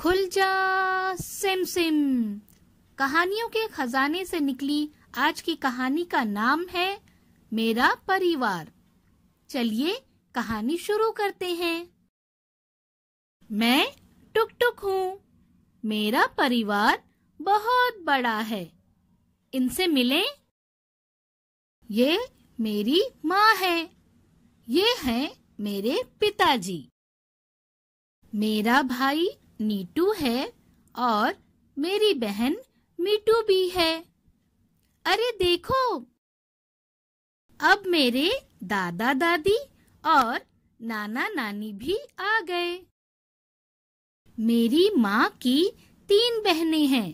खुल जा SIM SIM कहानियों के खजाने से निकली आज की कहानी का नाम है मेरा परिवार चलिए कहानी शुरू करते हैं मैं टुक टुक हूँ मेरा परिवार बहुत बड़ा है इनसे मिले ये मेरी माँ है ये हैं मेरे पिताजी मेरा भाई नीटू है और मेरी बहन मीटू भी है अरे देखो अब मेरे दादा दादी और नाना नानी भी आ गए मेरी माँ की तीन बहनें हैं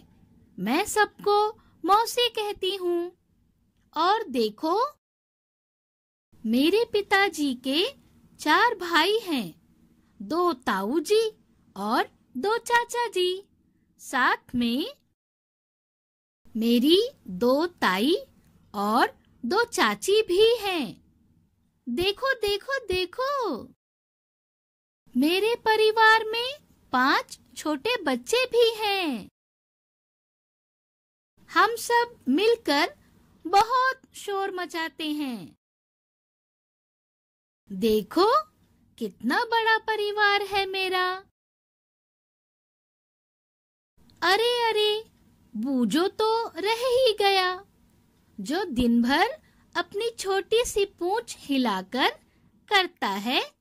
मैं सबको मौसी कहती हूँ और देखो मेरे पिताजी के चार भाई हैं दो ताऊ जी और दो चाचा जी साथ में मेरी दो ताई और दो चाची भी हैं। देखो देखो देखो मेरे परिवार में पांच छोटे बच्चे भी हैं। हम सब मिलकर बहुत शोर मचाते हैं देखो कितना बड़ा परिवार है मेरा अरे अरे बूझो तो रह ही गया जो दिन भर अपनी छोटी सी पूंछ हिलाकर करता है